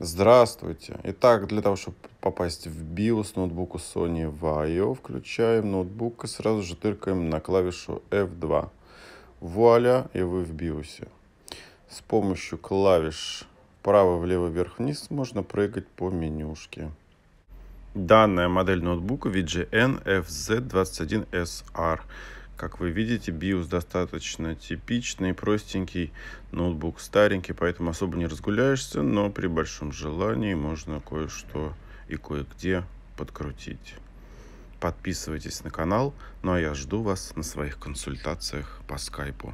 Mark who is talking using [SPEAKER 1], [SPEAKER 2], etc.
[SPEAKER 1] Здравствуйте! Итак, для того, чтобы попасть в BIOS ноутбуку Sony VAIO, включаем ноутбук и сразу же тыркаем на клавишу F2. Вуаля, и вы в BIOS. С помощью клавиш право влево, вверх, вниз можно прыгать по менюшке. Данная модель ноутбука VGN FZ21SR. Как вы видите, BIOS достаточно типичный, простенький, ноутбук старенький, поэтому особо не разгуляешься, но при большом желании можно кое-что и кое-где подкрутить. Подписывайтесь на канал, ну а я жду вас на своих консультациях по скайпу.